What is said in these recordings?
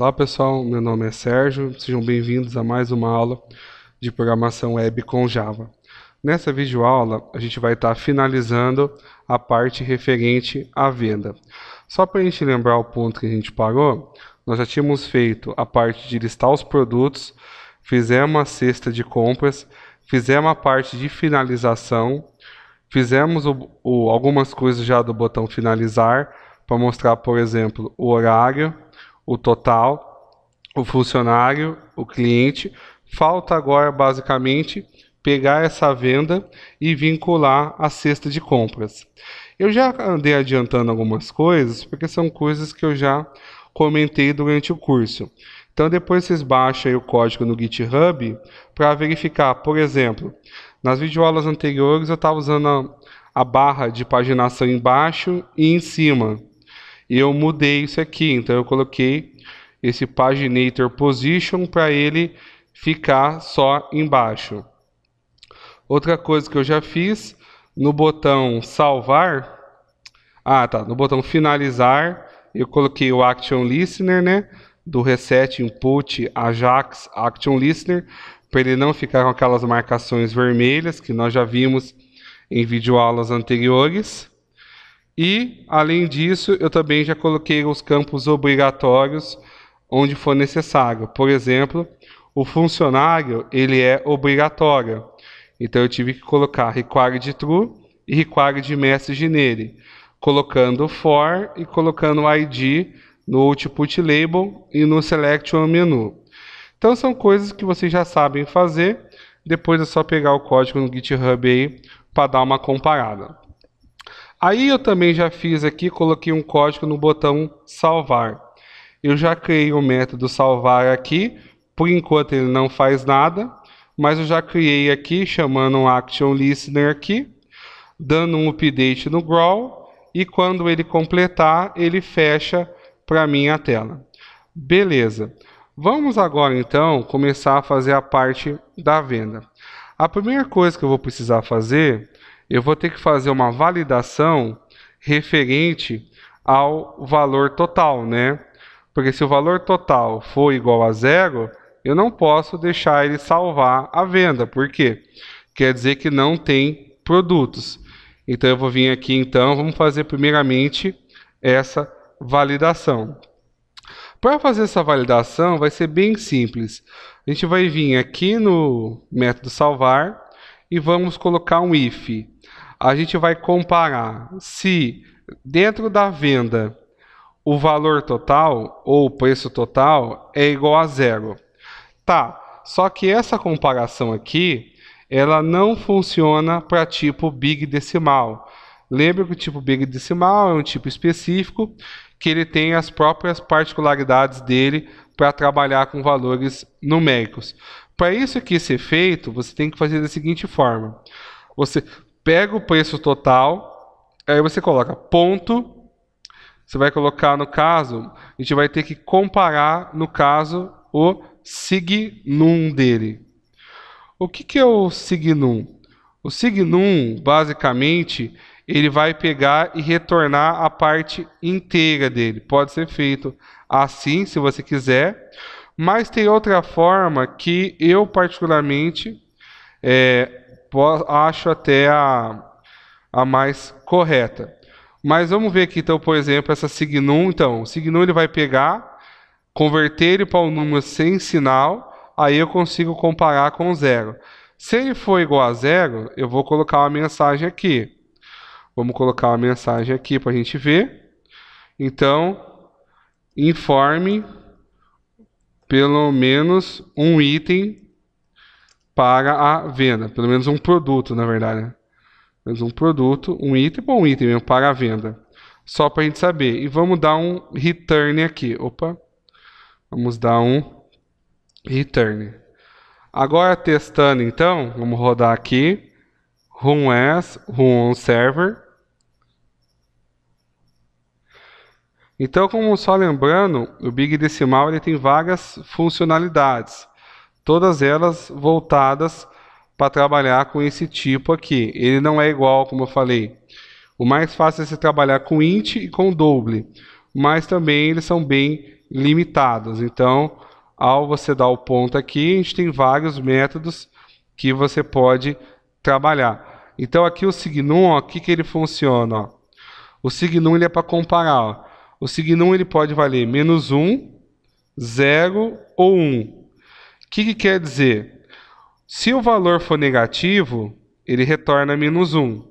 Olá pessoal, meu nome é Sérgio, sejam bem-vindos a mais uma aula de programação web com Java. Nessa videoaula, a gente vai estar finalizando a parte referente à venda. Só para a gente lembrar o ponto que a gente parou, nós já tínhamos feito a parte de listar os produtos, fizemos a cesta de compras, fizemos a parte de finalização, fizemos o, o, algumas coisas já do botão finalizar, para mostrar, por exemplo, o horário, o total, o funcionário, o cliente. Falta agora, basicamente, pegar essa venda e vincular a cesta de compras. Eu já andei adiantando algumas coisas, porque são coisas que eu já comentei durante o curso. Então depois vocês baixam o código no GitHub para verificar. Por exemplo, nas videoaulas anteriores eu estava usando a, a, barra de paginação embaixo e em cima. E eu mudei isso aqui, então eu coloquei esse paginator position para ele ficar só embaixo. Outra coisa que eu já fiz, no botão salvar, ah, tá, no botão finalizar, eu coloquei o action listener, né, do reset input Ajax action listener, para ele não ficar com aquelas marcações vermelhas que nós já vimos em videoaulas anteriores. E, além disso, eu também já coloquei os campos obrigatórios onde for necessário. Por exemplo, o funcionário ele é obrigatório. Então eu tive que colocar required true e required message nele, colocando for e colocando id no output label e no select on menu. Então são coisas que vocês já sabem fazer. Depois é só pegar o código no GitHub aí para dar uma comparada. Aí eu também já fiz aqui, coloquei um código no botão salvar. Eu já criei o um método salvar aqui, por enquanto ele não faz nada, mas eu já criei aqui, chamando um action listener aqui, dando um update no growl, e quando ele completar, ele fecha para mim a tela. Beleza. Vamos agora então começar a fazer a parte da venda. A primeira coisa que eu vou precisar fazer eu vou ter que fazer uma validação referente ao valor total, né? Porque se o valor total for igual a zero, eu não posso deixar ele salvar a venda, porque quer dizer que não tem produtos. Então eu vou vir aqui então, vamos fazer primeiramente essa validação. Para fazer essa validação vai ser bem simples. A gente vai vir aqui no método salvar e vamos colocar um if a gente vai comparar se dentro da venda o valor total ou o preço total é igual a zero. Tá, só que essa comparação aqui, ela não funciona para tipo big decimal. Lembra que o tipo big decimal é um tipo específico que ele tem as próprias particularidades dele para trabalhar com valores numéricos. Para isso aqui ser feito, você tem que fazer da seguinte forma. Você pega o preço total, aí você coloca ponto. Você vai colocar no caso, a gente vai ter que comparar no caso o signum dele. O que, que é o signum? O signum, basicamente, ele vai pegar e retornar a parte inteira dele. Pode ser feito assim, se você quiser. Mas tem outra forma que eu, particularmente, é, acho até a, a mais correta. Mas vamos ver aqui, então, por exemplo, essa signum. Então, o signum ele vai pegar, converter ele para um número sem sinal, aí eu consigo comparar com zero. Se ele for igual a zero, eu vou colocar uma mensagem aqui. Vamos colocar uma mensagem aqui para a gente ver. Então, informe pelo menos um item para a venda, pelo menos um produto, na verdade. Pelo menos um produto, um item bom, um item mesmo para a venda. Só para a gente saber. E vamos dar um return aqui. Opa. Vamos dar um return. Agora testando então, vamos rodar aqui. run as, run on server. Então, como só lembrando, o Big Decimal ele tem várias funcionalidades todas elas voltadas para trabalhar com esse tipo aqui. Ele não é igual, como eu falei. O mais fácil é se trabalhar com int e com double, mas também eles são bem limitados. Então, ao você dar o ponto aqui, a gente tem vários métodos que você pode trabalhar. Então, aqui o Signum, o que, que ele funciona? Ó. O Signum ele é para comparar. Ó. O Signum ele pode valer menos 1, 0 ou 1. O que, que quer dizer? Se o valor for negativo, ele retorna menos 1.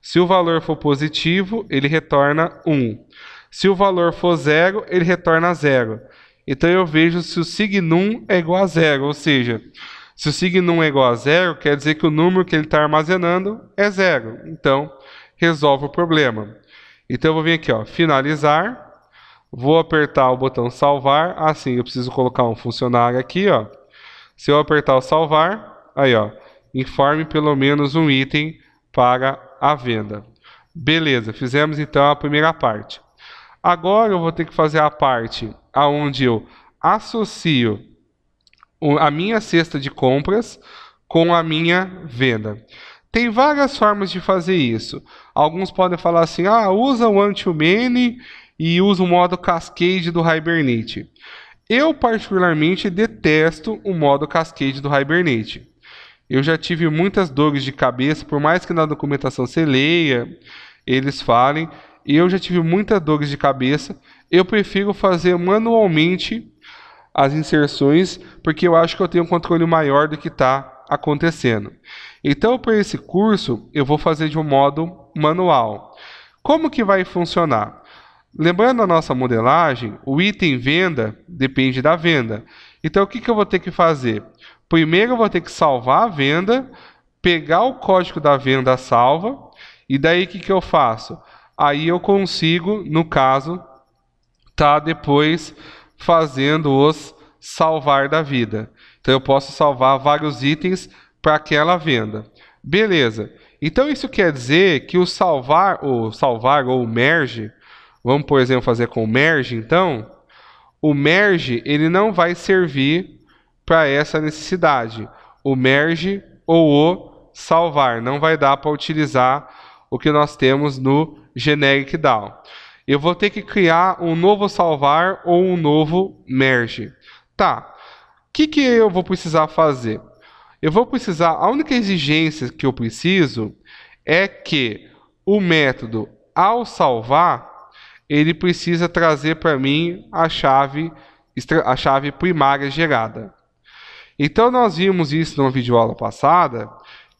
Se o valor for positivo, ele retorna 1. Se o valor for zero, ele retorna zero. Então eu vejo se o signum é igual a zero, ou seja, se o signum é igual a zero, quer dizer que o número que ele está armazenando é zero. Então, resolve o problema. Então eu vou vir aqui, ó, finalizar, vou apertar o botão salvar, assim ah, eu preciso colocar um funcionário aqui, ó, se eu apertar o salvar, aí ó, informe pelo menos um item para a venda. Beleza, fizemos então a primeira parte. Agora eu vou ter que fazer a parte aonde eu associo a minha cesta de compras com a minha venda. Tem várias formas de fazer isso. Alguns podem falar assim: ah, usa o anti-many e usa o modo cascade do Hibernate. Eu particularmente detesto o modo Cascade do Hibernate. Eu já tive muitas dores de cabeça, por mais que na documentação você leia, eles falem, eu já tive muitas dores de cabeça. Eu prefiro fazer manualmente as inserções, porque eu acho que eu tenho um controle maior do que está acontecendo. Então, para esse curso, eu vou fazer de um modo manual. Como que vai funcionar? Lembrando a nossa modelagem, o item venda depende da venda. Então o que, que eu vou ter que fazer? Primeiro eu vou ter que salvar a venda, pegar o código da venda salva, e daí o que, que eu faço? Aí eu consigo, no caso, tá depois fazendo os salvar da vida. Então eu posso salvar vários itens para aquela venda. Beleza. Então isso quer dizer que o salvar, o salvar ou merge Vamos, por exemplo, fazer com o merge, então? O merge, ele não vai servir para essa necessidade. O merge ou o salvar. Não vai dar para utilizar o que nós temos no generic DAO. Eu vou ter que criar um novo salvar ou um novo merge. Tá. O que, que eu vou precisar fazer? Eu vou precisar, a única exigência que eu preciso é que o método ao salvar ele precisa trazer para mim a chave, a chave primária gerada. Então nós vimos isso numa videoaula passada,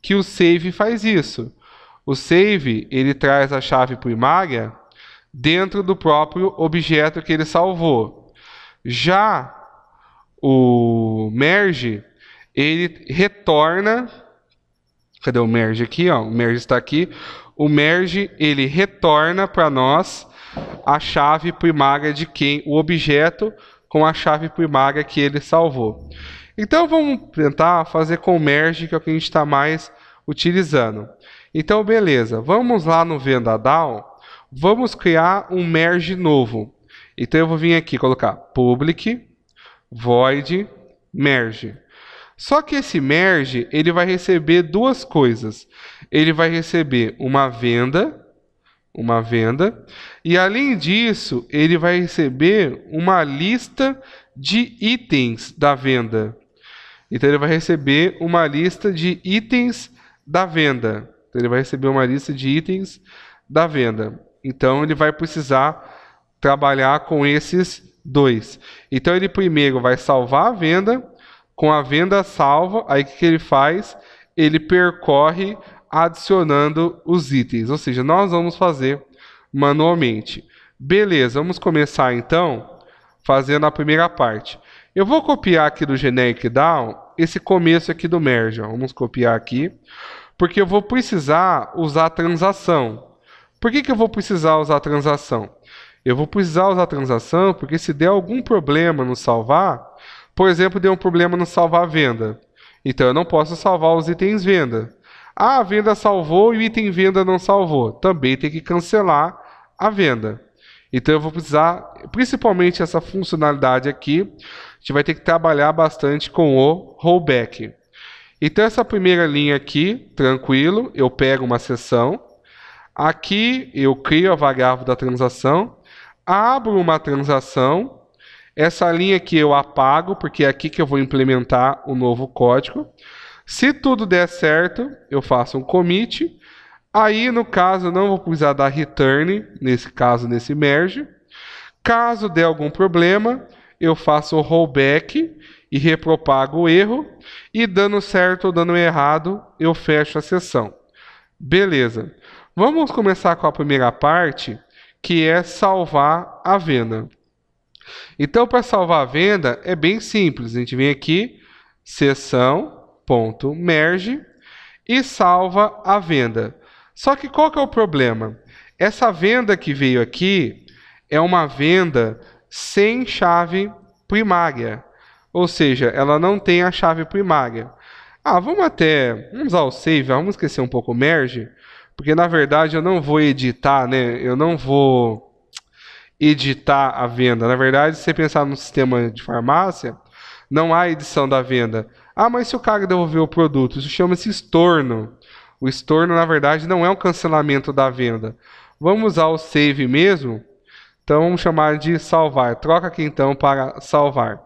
que o save faz isso. O save, ele traz a chave primária dentro do próprio objeto que ele salvou. Já o merge, ele retorna Cadê o merge aqui, ó? O merge está aqui. O merge ele retorna para nós a chave primária de quem o objeto com a chave primária que ele salvou. Então vamos tentar fazer com o merge que é o que a gente está mais utilizando. Então beleza, vamos lá no Vendadal, vamos criar um merge novo. Então eu vou vir aqui colocar public void merge. Só que esse merge, ele vai receber duas coisas. Ele vai receber uma venda uma venda, e além disso, ele vai receber uma lista de itens da venda. Então ele vai receber uma lista de itens da venda. Então, ele vai receber uma lista de itens da venda. Então ele vai precisar trabalhar com esses dois. Então ele primeiro vai salvar a venda, com a venda salva, aí o que, que ele faz? Ele percorre adicionando os itens, ou seja, nós vamos fazer manualmente. Beleza, vamos começar então fazendo a primeira parte. Eu vou copiar aqui do generic down esse começo aqui do merge, vamos copiar aqui, porque eu vou precisar usar a transação. Por que, que eu vou precisar usar a transação? Eu vou precisar usar a transação porque se der algum problema no salvar, por exemplo, deu um problema no salvar venda. Então eu não posso salvar os itens venda. Ah, a venda salvou e o item venda não salvou. Também tem que cancelar a venda. Então eu vou precisar, principalmente essa funcionalidade aqui, a gente vai ter que trabalhar bastante com o rollback. Então essa primeira linha aqui, tranquilo, eu pego uma sessão. Aqui eu crio a variável da transação, abro uma transação. Essa linha aqui eu apago, porque é aqui que eu vou implementar o novo código. Se tudo der certo, eu faço um commit. Aí, no caso, não vou precisar dar return, nesse caso, nesse merge. Caso dê algum problema, eu faço o rollback e repropago o erro. E dando certo ou dando errado, eu fecho a sessão. Beleza. Vamos começar com a primeira parte, que é salvar a venda. Então, para salvar a venda, é bem simples. A gente vem aqui, sessão, merge e salva a venda. Só que qual que é o problema? Essa venda que veio aqui é uma venda sem chave primária, ou seja, ela não tem a chave primária. Ah, vamos até, vamos usar o save, vamos esquecer um pouco o merge, porque na verdade eu não vou editar, né? Eu não vou editar a venda. Na verdade, se você pensar no sistema de farmácia, não há edição da venda. Ah, mas se o cara devolver o produto, isso chama-se estorno. O estorno, na verdade, não é um cancelamento da venda. Vamos usar o save mesmo? Então vamos chamar de salvar. Troca aqui então para salvar.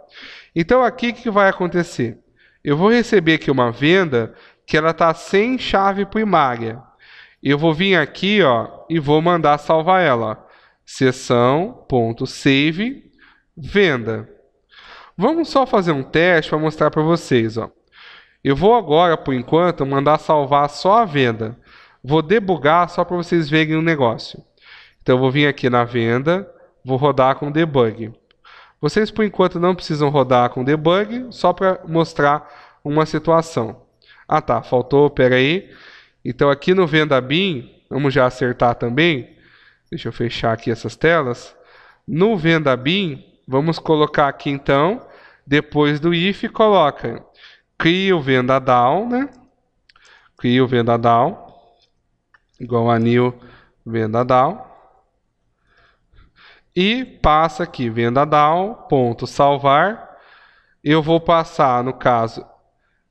Então aqui o que vai acontecer? Eu vou receber aqui uma venda que ela está sem chave primária. Eu vou vir aqui ó, e vou mandar salvar ela. Seção.save venda. Vamos só fazer um teste para mostrar para vocês. Ó. Eu vou agora, por enquanto, mandar salvar só a venda. Vou debugar só para vocês verem o negócio. Então eu vou vir aqui na venda, vou rodar com debug. Vocês por enquanto não precisam rodar com debug, só para mostrar uma situação. Ah tá, faltou, peraí. Então aqui no venda bin, vamos já acertar também. Deixa eu fechar aqui essas telas. No venda bin, vamos colocar aqui então depois do if, coloca cria o vendaval, né? Cria o vendaval, igual a new vendaval. E passa aqui, vendaval, ponto, salvar. Eu vou passar, no caso,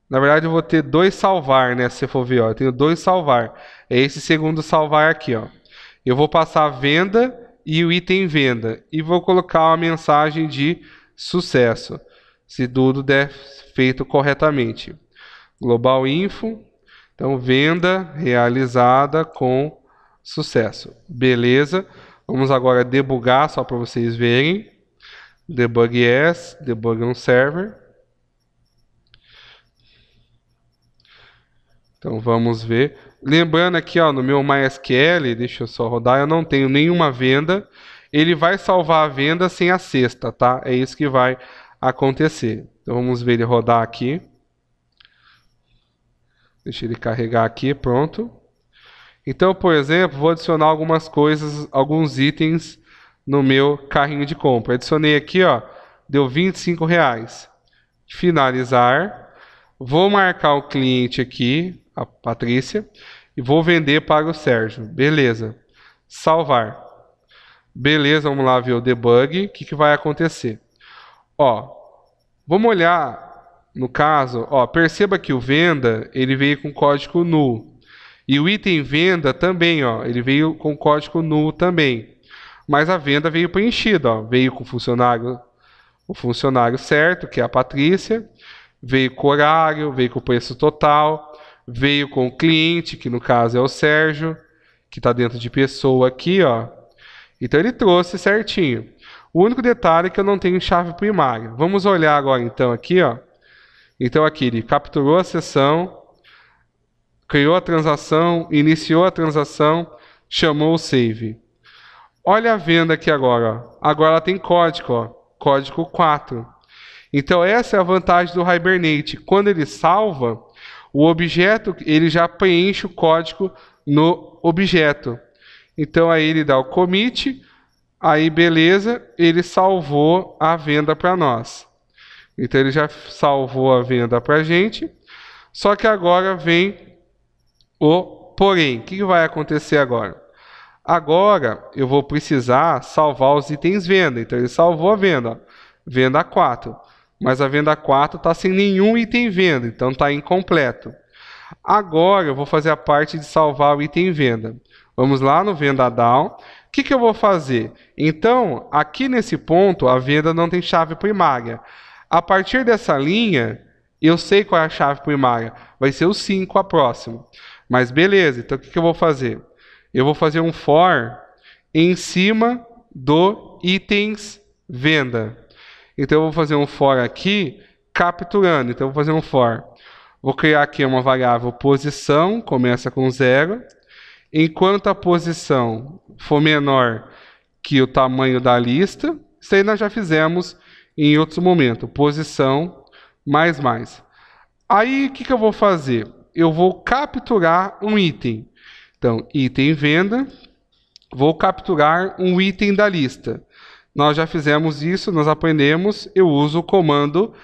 na verdade eu vou ter dois salvar, né, se for ver, ó, eu tenho dois salvar. É esse segundo salvar aqui, ó. Eu vou passar venda e o item venda. E vou colocar uma mensagem de sucesso se tudo der feito corretamente. Global Info, então venda realizada com sucesso. Beleza? Vamos agora debugar só para vocês verem. Debug yes, debug on server. Então vamos ver. Lembrando aqui, ó, no meu MySQL, deixa eu só rodar, eu não tenho nenhuma venda. Ele vai salvar a venda sem a cesta, tá? É isso que vai acontecer. Então vamos ver ele rodar aqui. Deixa ele carregar aqui, pronto. Então, por exemplo, vou adicionar algumas coisas, alguns itens no meu carrinho de compra. Adicionei aqui, ó, deu 25 reais. Finalizar. Vou marcar o cliente aqui, a Patrícia, e vou vender para o Sérgio. Beleza. Salvar. Beleza, vamos lá ver o debug. O que, que vai acontecer? Ó, vamos olhar no caso, ó, perceba que o venda, ele veio com código nu. E o item venda também, ó, ele veio com código nu também. Mas a venda veio preenchida, ó, veio com o funcionário o funcionário certo, que é a Patrícia, veio com o horário, veio com o preço total, veio com o cliente, que no caso é o Sérgio, que está dentro de pessoa aqui, ó. Então ele trouxe certinho. O único detalhe é que eu não tenho chave primária. Vamos olhar agora então aqui, ó. Então aqui ele capturou a sessão, criou a transação, iniciou a transação, chamou o save. Olha a venda aqui agora. Ó. Agora ela tem código, ó. código 4. Então essa é a vantagem do Hibernate. Quando ele salva, o objeto ele já preenche o código no objeto. Então aí ele dá o commit, Aí, beleza, ele salvou a venda para nós. Então, ele já salvou a venda para a gente. Só que agora vem o porém. O que vai acontecer agora? Agora eu vou precisar salvar os itens venda. Então, ele salvou a venda. Venda 4. Mas a venda 4 está sem nenhum item venda, então está incompleto. Agora eu vou fazer a parte de salvar o item venda. Vamos lá no venda down o que, que eu vou fazer? Então, aqui nesse ponto, a venda não tem chave primária. A partir dessa linha, eu sei qual é a chave primária. Vai ser o 5 a próxima. Mas beleza, então o que, que eu vou fazer? Eu vou fazer um for em cima do itens venda. Então eu vou fazer um for aqui capturando. Então eu vou fazer um for. Vou criar aqui uma variável posição, começa com zero. Enquanto a posição for menor que o tamanho da lista, isso aí nós já fizemos em outros momentos. Posição mais mais. Aí o que, que eu vou fazer? Eu vou capturar um item. Então, item venda, vou capturar um item da lista. Nós já fizemos isso, nós aprendemos, eu uso o comando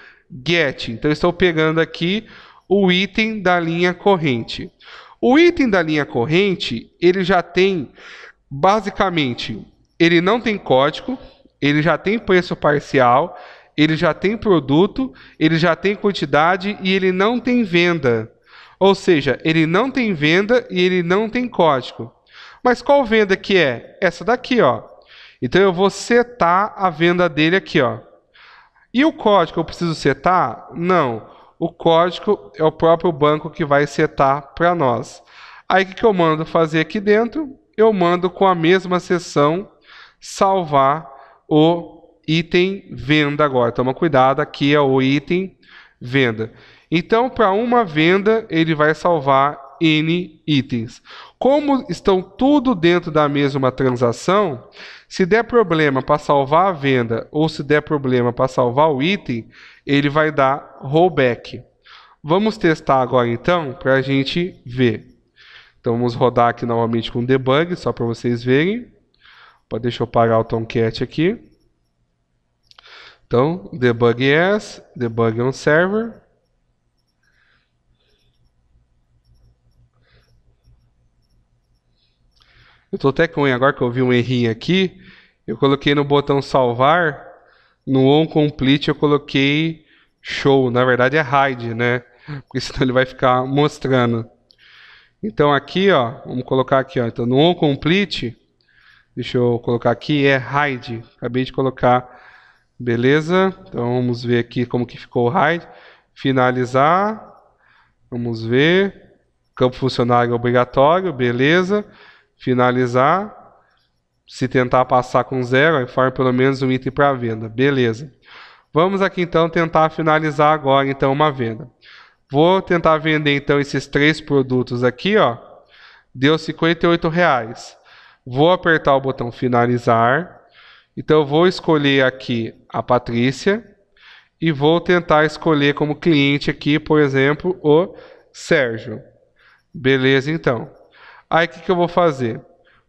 get. Então, estou pegando aqui o item da linha corrente. O item da linha corrente, ele já tem, basicamente, ele não tem código, ele já tem preço parcial, ele já tem produto, ele já tem quantidade e ele não tem venda. Ou seja, ele não tem venda e ele não tem código. Mas qual venda que é? Essa daqui, ó. Então eu vou setar a venda dele aqui, ó. E o código eu preciso setar? Não. O código é o próprio banco que vai setar para nós. Aí o que, que eu mando fazer aqui dentro? Eu mando com a mesma sessão salvar o item venda agora. Toma cuidado, aqui é o item venda. Então, para uma venda, ele vai salvar N itens. Como estão tudo dentro da mesma transação, se der problema para salvar a venda ou se der problema para salvar o item, ele vai dar rollback. Vamos testar agora então para a gente ver. Então vamos rodar aqui novamente com debug, só para vocês verem. Deixa eu parar o Tomcat aqui. Então, debug yes, debug on server. Eu estou até com agora que eu vi um errinho aqui. Eu coloquei no botão salvar, no on complete eu coloquei show, na verdade é hide, né? Porque senão ele vai ficar mostrando. Então aqui, ó, vamos colocar aqui, ó. Então no on complete, deixa eu colocar aqui é hide. Acabei de colocar. Beleza? Então vamos ver aqui como que ficou o hide. Finalizar. Vamos ver. Campo funcionário obrigatório, beleza? finalizar. Se tentar passar com zero, informe pelo menos um item para venda. Beleza. Vamos aqui então tentar finalizar agora então uma venda. Vou tentar vender então esses três produtos aqui, ó. Deu 58 reais. Vou apertar o botão finalizar. Então vou escolher aqui a Patrícia e vou tentar escolher como cliente aqui, por exemplo, o Sérgio. Beleza então. Aí o que, que eu vou fazer?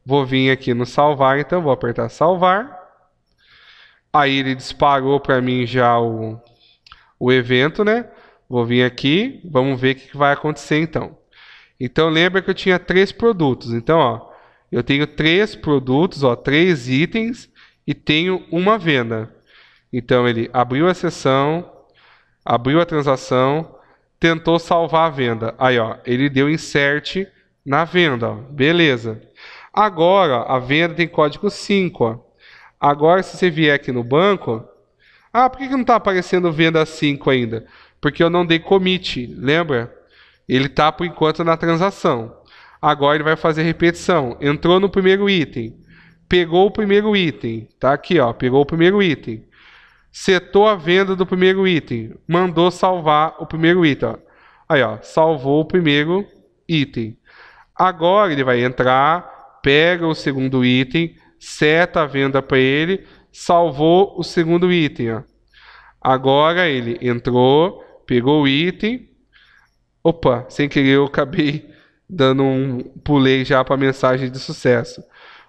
Vou vir aqui no salvar, então vou apertar salvar. Aí ele disparou para mim já o, o evento, né? Vou vir aqui, vamos ver o que, que vai acontecer então. Então lembra que eu tinha três produtos. Então, ó, eu tenho três produtos, ó, três itens e tenho uma venda. Então ele abriu a sessão, abriu a transação, tentou salvar a venda. Aí, ó, ele deu insert na venda. Beleza. Agora, a venda tem código 5. Agora, se você vier aqui no banco... Ah, por que, não está aparecendo venda 5 ainda? Porque eu não dei commit, lembra? Ele está, por enquanto, na transação. Agora ele vai fazer repetição. Entrou no primeiro item. Pegou o primeiro item. Tá aqui, ó. Pegou o primeiro item. Setou a venda do primeiro item. Mandou salvar o primeiro item. Ó. Aí, ó. Salvou o primeiro item. Agora ele vai entrar, pega o segundo item, seta a venda para ele, salvou o segundo item. Ó. Agora ele entrou, pegou o item. Opa, sem querer eu acabei dando um pulei já para a mensagem de sucesso.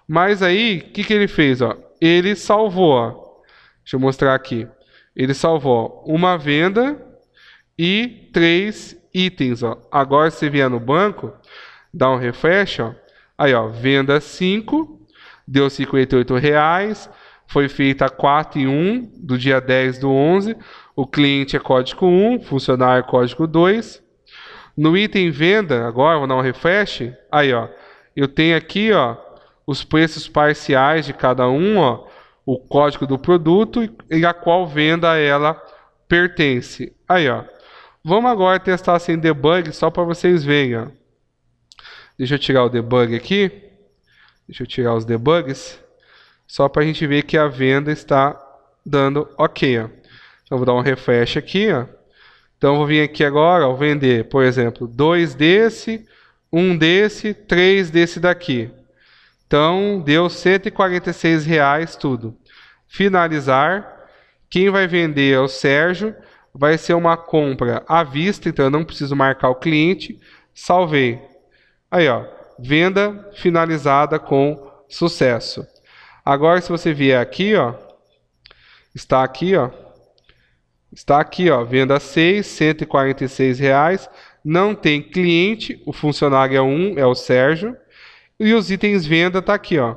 Mas aí, o que, que ele fez? Ó? Ele salvou. Ó. Deixa eu mostrar aqui. Ele salvou uma venda e três itens. Ó. Agora, se vier no banco, Dá um refresh, ó. Aí, ó, venda 5, deu 58 reais, foi feita 4 e 1 do dia 10 do 11. O cliente é código 1, funcionário é código 2. No item venda, agora vou dar um refresh. Aí, ó, eu tenho aqui, ó, os preços parciais de cada um, ó, o código do produto e a qual venda ela pertence. Aí, ó. Vamos agora testar sem debug só para vocês verem, ó. Deixa eu tirar o debug aqui. Deixa eu tirar os debugs. Só para a gente ver que a venda está dando ok. Ó. Então, vou dar um refresh aqui. Ó. Então, vou vir aqui agora, ó, vender, por exemplo, dois desse, um desse, três desse daqui. Então, deu R$ 146 reais tudo. Finalizar. Quem vai vender é o Sérgio. Vai ser uma compra à vista, então eu não preciso marcar o cliente. Salvei. Aí, ó, venda finalizada com sucesso. Agora, se você vier aqui, ó, está aqui, ó, está aqui, ó, venda 6, 146 reais. Não tem cliente, o funcionário é um, é o Sérgio. E os itens venda tá aqui, ó,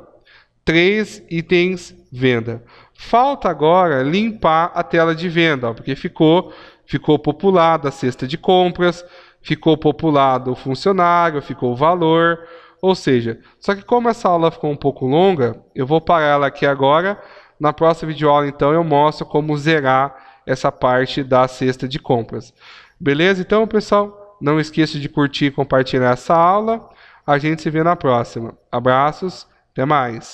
três itens venda. Falta agora limpar a tela de venda, ó, porque ficou ficou populada da cesta de compras, ficou populado o funcionário, ficou o valor, ou seja, só que como essa aula ficou um pouco longa, eu vou parar ela aqui agora. Na próxima videoaula, então, eu mostro como zerar essa parte da cesta de compras. Beleza? Então, pessoal, não esqueça de curtir e compartilhar essa aula. A gente se vê na próxima. Abraços, até mais!